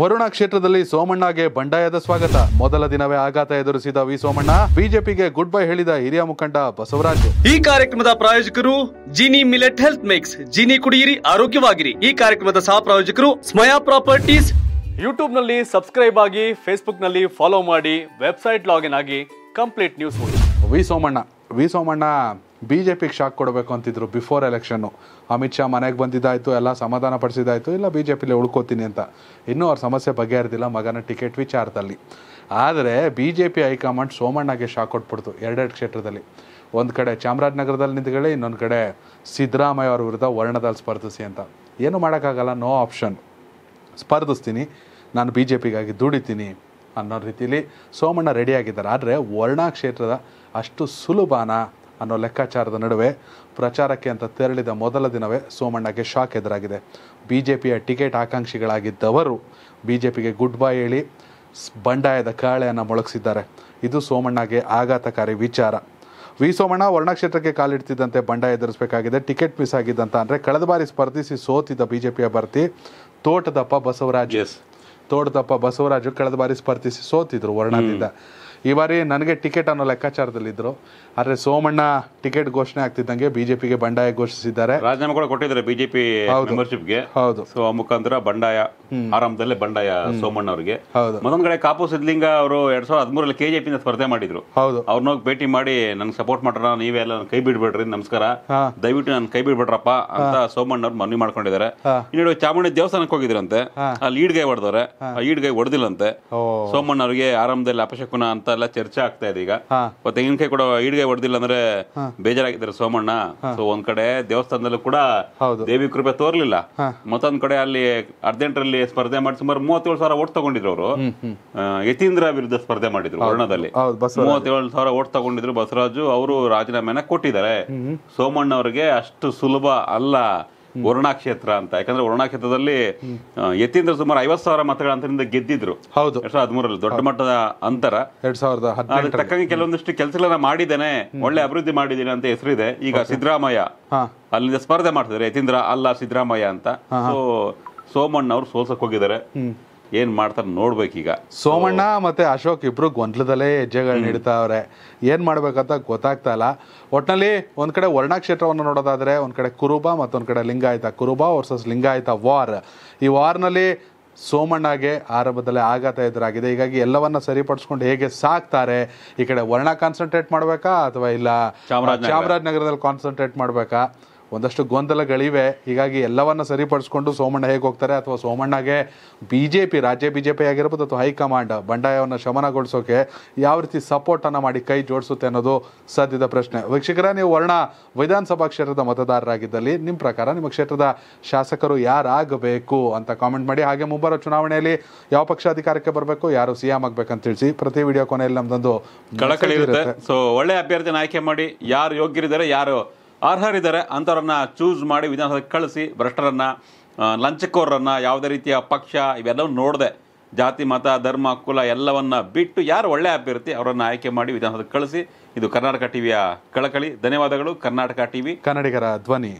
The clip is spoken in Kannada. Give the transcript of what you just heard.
ವರುಣ ಕ್ಷೇತ್ರದಲ್ಲಿ ಸೋಮಣ್ಣಗೆ ಬಂಡಾಯದ ಸ್ವಾಗತ ಮೊದಲ ದಿನವೇ ಆಘಾತ ಎದುರಿಸಿದ ವಿ ಸೋಮಣ್ಣ ಬಿಜೆಪಿಗೆ ಗುಡ್ ಬೈ ಹೇಳಿದ ಹಿರಿಯ ಮುಖಂಡ ಬಸವರಾಜ್ ಈ ಕಾರ್ಯಕ್ರಮದ ಪ್ರಾಯೋಜಕರು Jini millet health mix Jini ಕುಡಿಯಿರಿ ಆರೋಗ್ಯವಾಗಿರಿ ಈ ಕಾರ್ಯಕ್ರಮದ ಸಹ ಪ್ರಾಯೋಜಕರು ಸ್ಮಯಾ ಪ್ರಾಪರ್ಟೀಸ್ ಯೂಟ್ಯೂಬ್ ನಲ್ಲಿ ಸಬ್ಸ್ಕ್ರೈಬ್ ಆಗಿ ಫೇಸ್ಬುಕ್ ನಲ್ಲಿ ಫಾಲೋ ಮಾಡಿ ವೆಬ್ಸೈಟ್ ಲಾಗಿನ್ ಆಗಿ complete news V Somanna V Somanna B J ಪಿಗೆ ಶಾಕ್ ಕೊಡಬೇಕು ಅಂತಿದ್ರು ಬಿಫೋರ್ ಎಲೆಕ್ಷನ್ನು ಅಮಿತ್ ಶಾ ಮನೆಗೆ ಬಂದಿದ್ದಾಯಿತು ಎಲ್ಲ ಸಮಾಧಾನ ಪಡಿಸಿದ್ದಾಯಿತು ಇಲ್ಲ ಬಿ ಜೆ ಪಿಲೇ ಉಳ್ಕೋತೀನಿ ಅಂತ ಇನ್ನೂ ಅವ್ರ ಸಮಸ್ಯೆ ಬಗೆಹರಿದಿಲ್ಲ ಮಗನ ಟಿಕೆಟ್ ವಿಚಾರದಲ್ಲಿ ಆದರೆ ಬಿ ಜೆ ಪಿ ಹೈಕಮಾಂಡ್ ಸೋಮಣ್ಣಗೆ ಶಾಕ್ ಕೊಟ್ಬಿಡ್ತು ಎರಡೆರಡು ಕ್ಷೇತ್ರದಲ್ಲಿ ಒಂದು ಕಡೆ ಚಾಮರಾಜನಗರದಲ್ಲಿ ನಿಂತ್ಕೊಳ್ಳಿ ಇನ್ನೊಂದು ಕಡೆ ಸಿದ್ದರಾಮಯ್ಯ ಅವ್ರ ವಿರುದ್ಧ ವರ್ಣದಲ್ಲಿ ಸ್ಪರ್ಧಿಸಿ ಅಂತ ಏನು ಮಾಡೋಕ್ಕಾಗಲ್ಲ ನೋ ಆಪ್ಷನ್ ಸ್ಪರ್ಧಿಸ್ತೀನಿ ನಾನು ಬಿ ಜೆ ಪಿಗಾಗಿ ದುಡಿತೀನಿ ಅನ್ನೋ ರೀತಿಯಲ್ಲಿ ಸೋಮಣ್ಣ ರೆಡಿಯಾಗಿದ್ದಾರೆ ಆದರೆ ವರ್ಣ ಕ್ಷೇತ್ರದ ಅಷ್ಟು ಸುಲಭನ ಅನ್ನೋ ಲೆಕ್ಕಾಚಾರದ ನಡುವೆ ಪ್ರಚಾರಕ್ಕೆ ಅಂತ ತೆರಳಿದ ಮೊದಲ ದಿನವೇ ಸೋಮಣ್ಣಗೆ ಶಾಕ್ ಎದುರಾಗಿದೆ ಬಿ ಜೆ ಪಿಯ ಟಿಕೆಟ್ ಆಕಾಂಕ್ಷಿಗಳಾಗಿದ್ದವರು ಬಿ ಜೆ ಪಿಗೆ ಗುಡ್ ಬೈ ಹೇಳಿ ಬಂಡಾಯದ ಕಾಳೆಯನ್ನು ಮೊಳಗಿಸಿದ್ದಾರೆ ಇದು ಸೋಮಣ್ಣಗೆ ಆಘಾತಕಾರಿ ವಿಚಾರ ವಿ ಸೋಮಣ್ಣ ವರ್ಣಕ್ಷೇತ್ರಕ್ಕೆ ಕಾಲಿಡ್ತಿದ್ದಂತೆ ಬಂಡಾಯ ಎದುರಿಸಬೇಕಾಗಿದೆ ಟಿಕೆಟ್ ಮಿಸ್ ಆಗಿದ್ದಂತ ಅಂದರೆ ಕಳೆದ ಬಾರಿ ಸ್ಪರ್ಧಿಸಿ ಸೋತಿದ್ದ ಬಿ ಜೆ ಪಿಯ ಭರ್ತಿ ತೋಟದಪ್ಪ ಬಸವರಾಜ್ ತೋಟದಪ್ಪ ಬಸವರಾಜು ಕಳೆದ ಬಾರಿ ಸ್ಪರ್ಧಿಸಿ ಸೋತಿದ್ರು ವರ್ಣದಿಂದ ಈ ಬಾರಿ ನನಗೆ ಟಿಕೆಟ್ ಅನ್ನೋ ಲೆಕ್ಕಾಚಾರದಲ್ಲಿದ್ದರು ಆದರೆ ಸೋಮಣ್ಣ ಟಿಕೆಟ್ ಘೋಷಣೆ ಆಗ್ತಿದ್ದಂಗೆ ಬಿಜೆಪಿಗೆ ಬಂಡಾಯ ಘೋಷಿಸಿದ್ದಾರೆ ರಾಜೀನಾಮೆ ಕೂಡ ಕೊಟ್ಟಿದ್ದಾರೆ ಬಿಜೆಪಿ ಮೆಂಬರ್ಶಿಪ್ಗೆ ಹೌದು ಸೊ ಮುಖಾಂತರ ಬಂಡಾಯ ಆರಂಭದಲ್ಲೇ ಬಂಡಾಯ ಸೋಮಣ್ಣ ಅವರಿಗೆ ಹೌದು ಕಡೆ ಕಾಪು ಸಿದ್ಲಿಂಗ ಅವರು ಎರಡ್ ಸಾವಿರದ ಹದಿಮೂರಲ್ಲಿ ಕೆಜೆಪಿಯಿಂದ ಸ್ಪರ್ಧೆ ಮಾಡಿದ್ರು ಹೌದು ಅವ್ರನ್ನ ಭೇಟಿ ಮಾಡಿ ನನ್ಗೆ ಸಪೋರ್ಟ್ ಮಾಡ್ರ ನೀವೆಲ್ಲ ಕೈ ಬಿಡ್ಬೇಡ್ರಿ ನಮಸ್ಕಾರ ದಯವಿಟ್ಟು ನನ್ನ ಕೈ ಬಿಡ್ಬೇಡ್ರಪ್ಪ ಅಂತ ಸೋಮಣ್ಣ ಅವ್ರು ಮನವಿ ಮಾಡ್ಕೊಂಡಿದ್ದಾರೆ ಇನ್ನೊಂದು ಚಾಮುಂಡಿ ದೇವಸ್ಥಾನಕ್ಕೆ ಹೋಗಿದ್ರಂತೆ ಅಲ್ಲಿ ಈಡ್ಗೈ ಹೊಡೆದವ್ರೆ ಆ ಈಡ್ಗೈ ಹೊಡೆದಿಲ್ಲಂತೆ ಸೋಮಣ್ಣ ಅವರಿಗೆ ಆರಂಭದಲ್ಲಿ ಅಪಶಕುನ ಅಂತ ಎಲ್ಲ ಚರ್ಚೆ ಆಗ್ತಾ ಇದೆ ಈಗ ತೆಂಗಿನಕಾಯಿ ಕೂಡ ಈಡ್ಗೆ ಹೊಡೆದಿಲ್ಲ ಅಂದ್ರೆ ಬೇಜಾರಾಗಿದ್ದಾರೆ ಸೋಮಣ್ಣ ಸೊ ಒಂದ್ ಕಡೆ ದೇವಸ್ಥಾನದಲ್ಲೂ ಕೂಡ ದೇವಿ ಕೃಪೆ ತೋರ್ಲಿಲ್ಲ ಮತ್ತೊಂದ್ ಕಡೆ ಅಲ್ಲಿ ಅರ್ಜೆಂಟರಲ್ಲಿ ಸ್ಪರ್ಧೆ ಮಾಡಿ ಸುಮಾರು ಮೂವತ್ತೇಳು ಸಾವಿರ ಓಟ್ ತಗೊಂಡಿದ್ರು ಅವರು ಯತೀಂದ್ರ ವಿರುದ್ಧ ಸ್ಪರ್ಧೆ ಮಾಡಿದ್ರು ವರ್ಣದಲ್ಲಿ ಮೂವತ್ತೇಳು ಸಾವಿರ ಓಟ್ ತಗೊಂಡಿದ್ರು ಬಸವರಾಜು ಅವರು ರಾಜೀನಾಮೆನ ಕೊಟ್ಟಿದ್ದಾರೆ ಸೋಮಣ್ಣ ಅವರಿಗೆ ಅಷ್ಟು ಸುಲಭ ಅಲ್ಲ ವರುಣಾ ಕ್ಷೇತ್ರ ಅಂತ ಯಾಕಂದ್ರೆ ವರುಣಾ ಕ್ಷೇತ್ರದಲ್ಲಿ ಯತೀಂದ್ರ ಸುಮಾರು ಐವತ್ತು ಸಾವಿರ ಮತಗಳ ಅಂತರಿಂದ ಗೆದ್ದಿದ್ರು ಹೌದು ಎರಡ್ ಸಾವಿರದ ಹದಿಮೂರಲ್ಲಿ ದೊಡ್ಡ ಮಟ್ಟದ ಅಂತರ ಎರಡ್ ಸಾವಿರದ ಅದಕ್ಕೆ ತಕ್ಕಂಗೆ ಕೆಲವೊಂದಿಷ್ಟು ಕೆಲಸಗಳನ್ನ ಮಾಡಿದ್ದೇನೆ ಒಳ್ಳೆ ಅಭಿವೃದ್ಧಿ ಮಾಡಿದ್ದೀನಿ ಅಂತ ಹೆಸರಿದೆ ಈಗ ಸಿದ್ದರಾಮಯ್ಯ ಅಲ್ಲಿಂದ ಸ್ಪರ್ಧೆ ಮಾಡ್ತಿದ್ದಾರೆ ಯತೀಂದ್ರ ಅಲ್ಲ ಸಿದ್ದರಾಮಯ್ಯ ಅಂತ ಸೊ ಸೋಮಣ್ಣ ಅವರು ಸೋಲ್ಸಕ್ ಹೋಗಿದ್ದಾರೆ ಏನ್ ಮಾಡ್ತಾರೆ ಈಗ ಸೋಮಣ್ಣ ಮತ್ತೆ ಅಶೋಕ್ ಇಬ್ರು ಗೊಂದಲದಲ್ಲೇ ಹೆಜ್ಜೆಗಳನ್ನ ಅವ್ರೆ ಏನ್ ಮಾಡ್ಬೇಕಂತ ಗೊತ್ತಾಗ್ತಾ ಇಲ್ಲ ಒಟ್ನಲ್ಲಿ ಒಂದ್ ಕಡೆ ವರ್ಣಕ್ಷೇತ್ರವನ್ನು ನೋಡೋದಾದ್ರೆ ಒಂದ್ ಕಡೆ ಕುರುಬ ಮತ್ತೊಂದ್ ಕಡೆ ಲಿಂಗಾಯತ ಕುರುಬ ವರ್ಸಸ್ ಲಿಂಗಾಯತ ವಾರ್ ಈ ವಾರ್ನಲ್ಲಿ ಸೋಮಣ್ಣಗೆ ಆರಂಭದಲ್ಲೇ ಆಘಾತ ಎದುರಾಗಿದೆ ಹೀಗಾಗಿ ಎಲ್ಲವನ್ನ ಸರಿಪಡಿಸ್ಕೊಂಡು ಹೇಗೆ ಸಾಕ್ತಾರೆ ಈ ಕಡೆ ವರ್ಣ ಕಾನ್ಸಂಟ್ರೇಟ್ ಮಾಡ್ಬೇಕಾ ಅಥವಾ ಇಲ್ಲ ಚಾಮರಾಜನಗರದಲ್ಲಿ ಕಾನ್ಸಂಟ್ರೇಟ್ ಮಾಡ್ಬೇಕಾ ಒಂದಷ್ಟು ಗೊಂದಲಗಳಿವೆ ಹೀಗಾಗಿ ಎಲ್ಲವನ್ನು ಸರಿಪಡಿಸ್ಕೊಂಡು ಸೋಮಣ್ಣ ಹೇಗೆ ಹೋಗ್ತಾರೆ ಅಥವಾ ಸೋಮಣ್ಣಗೆ ಬಿ ಜೆ ಪಿ ರಾಜ್ಯ ಬಿ ಜೆ ಪಿ ಆಗಿರ್ಬೋದು ಅಥವಾ ಹೈಕಮಾಂಡ್ ಬಂಡಾಯವನ್ನು ಶಮನಗೊಳಿಸೋಕೆ ಯಾವ ರೀತಿ ಸಪೋರ್ಟನ್ನು ಮಾಡಿ ಕೈ ಜೋಡಿಸುತ್ತೆ ಅನ್ನೋದು ಸದ್ಯದ ಪ್ರಶ್ನೆ ವೀಕ್ಷಕರ ನೀವು ವರ್ಣ ವಿಧಾನಸಭಾ ಕ್ಷೇತ್ರದ ಮತದಾರರಾಗಿದ್ದಲ್ಲಿ ನಿಮ್ಮ ಪ್ರಕಾರ ನಿಮ್ಮ ಕ್ಷೇತ್ರದ ಶಾಸಕರು ಯಾರಾಗಬೇಕು ಅಂತ ಕಾಮೆಂಟ್ ಮಾಡಿ ಹಾಗೆ ಮುಂಬರುವ ಚುನಾವಣೆಯಲ್ಲಿ ಯಾವ ಪಕ್ಷ ಅಧಿಕಾರಕ್ಕೆ ಬರಬೇಕು ಯಾರು ಸಿಎಂ ಆಗಬೇಕಂತ ತಿಳಿಸಿ ಪ್ರತಿ ವಿಡಿಯೋ ಕೊನೆಯಲ್ಲಿ ನಮ್ದೊಂದು ಕಳಕಳಿ ಇರುತ್ತೆ ಸೊ ಒಳ್ಳೆ ಅಭ್ಯರ್ಥಿನ ಆಯ್ಕೆ ಮಾಡಿ ಯಾರು ಯೋಗ್ಯರಿದ್ದಾರೆ ಯಾರು ಅರ್ಹರಿದ್ದಾರೆ ಅಂಥವ್ರನ್ನು ಚೂಸ್ ಮಾಡಿ ವಿಧಾನಸಭೆಗೆ ಕಳಿಸಿ ಭ್ರಷ್ಟರನ್ನು ಲಂಚಕೋರರನ್ನು ಯಾವುದೇ ರೀತಿಯ ಪಕ್ಷ ಇವೆಲ್ಲವನ್ನು ನೋಡಿದೆ ಜಾತಿ ಮತ ಧರ್ಮ ಕುಲ ಎಲ್ಲವನ್ನು ಬಿಟ್ಟು ಯಾರು ಒಳ್ಳೆಯ ಅಭ್ಯರ್ಥಿ ಅವರನ್ನು ಆಯ್ಕೆ ಮಾಡಿ ವಿಧಾನಸಭೆಗೆ ಕಳಿಸಿ ಇದು ಕರ್ನಾಟಕ ಟಿವಿಯ ಕಳಕಳಿ ಧನ್ಯವಾದಗಳು ಕರ್ನಾಟಕ ಟಿವಿ ಕನ್ನಡಿಗರ ಧ್ವನಿ